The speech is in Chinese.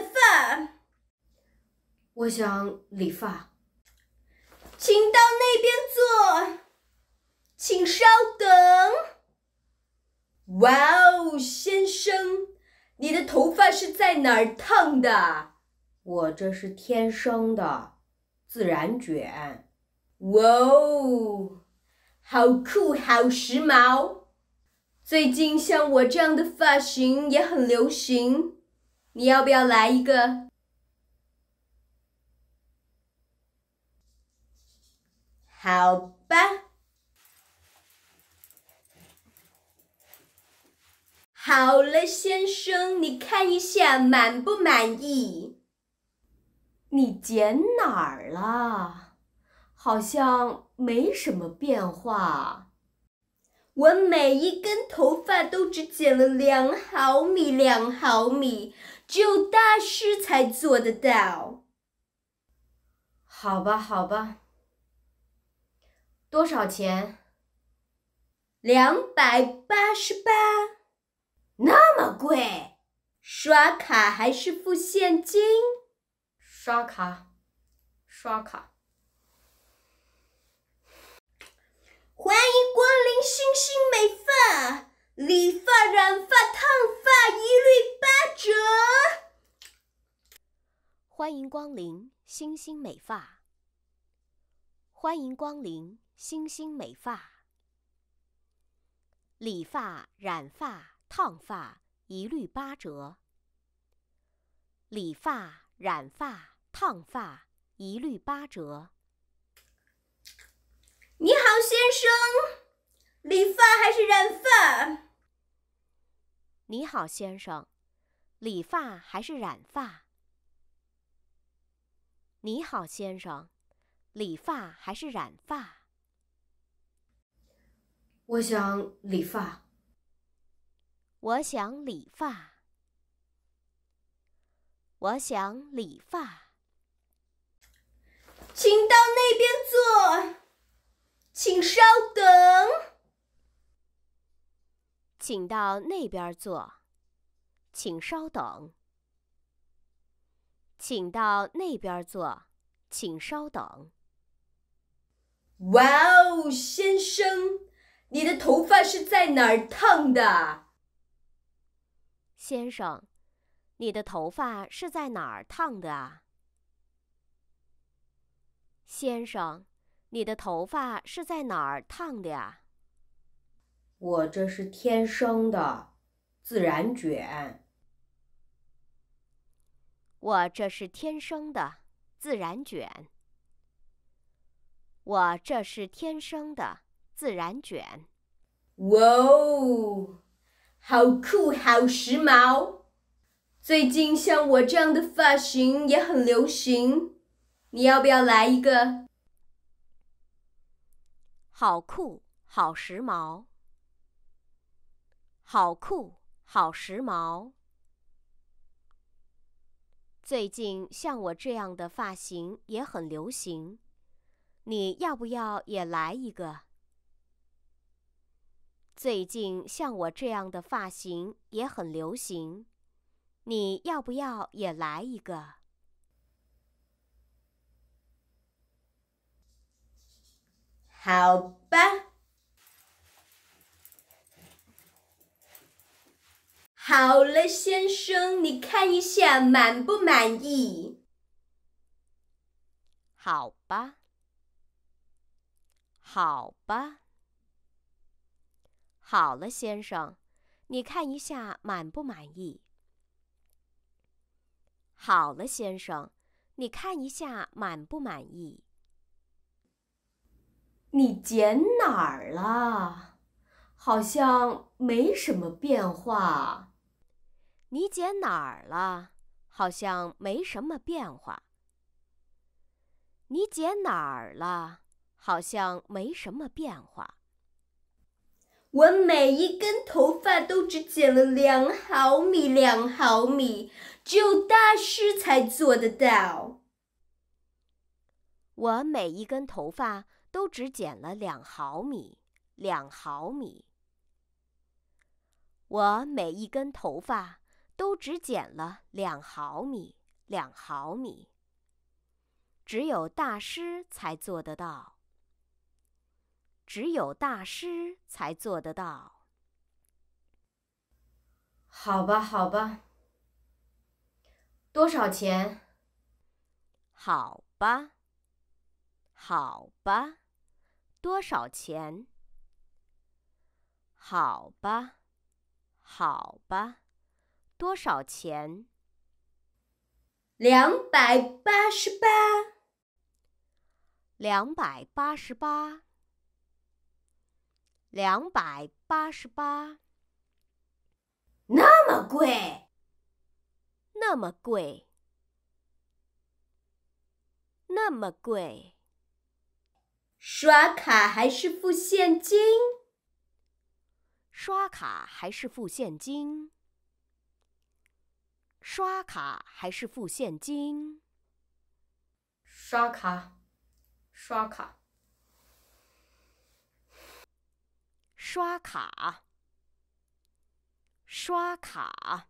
饭，我想理发，请到那边坐，请稍等。哇哦，先生，你的头发是在哪儿烫的？我这是天生的自然卷。哇哦，好酷，好时髦！最近像我这样的发型也很流行。你要不要来一个？好吧。好了，先生，你看一下满不满意？你剪哪儿了？好像没什么变化。我每一根头发都只剪了两毫米，两毫米。只有大师才做得到。好吧，好吧。多少钱？两百八十八。那么贵，刷卡还是付现金？刷卡，刷卡。欢迎光临星星美发。欢迎光临星星美发。理发、染发、烫发一律八折。理发、染发、烫发一律八折。你好，先生，理发还是染发？你好，先生，理发还是染发？你好，先生，理发还是染发？我想理发。我想理发。我想理发。请到那边坐，请稍等。请到那边坐，请稍等。请到那边坐，请稍等。哇哦，先生，你的头发是在哪儿烫的？先生，你的头发是在哪儿烫的啊？先生，你的头发是在哪儿烫的呀？我这是天生的，自然卷。我这是天生的自然卷。我这是天生的自然卷。哇哦，好酷，好时髦！最近像我这样的发型也很流行，你要不要来一个？好酷，好时髦。好酷，好时髦。最近像我这样的发型也很流行，你要不要也来一个？最近像我这样的发型也很流行，你要不要也来一个？好吧。好了，先生，你看一下满不满意？好吧，好吧，好了，先生，你看一下满不满意？好了，先生，你看一下满不满意？你剪哪儿了？好像没什么变化。你剪哪儿了？好像没什么变化。你剪哪儿了？好像没什么变化。我每一根头发都只剪了两毫米，两毫米，只有大师才做得到。我每一根头发都只剪了两毫米，两毫米。我每一根头发。都只剪了两毫米，两毫米。只有大师才做得到。只有大师才做得到。好吧，好吧。多少钱？好吧，好吧。多少钱？好吧，好吧。多少钱？两百八十八，两百八十八，两百八十八，那么贵，那么贵，那么贵，刷卡还是付现金？刷卡还是付现金？刷卡还是付现金？刷卡，刷卡，刷卡，刷卡。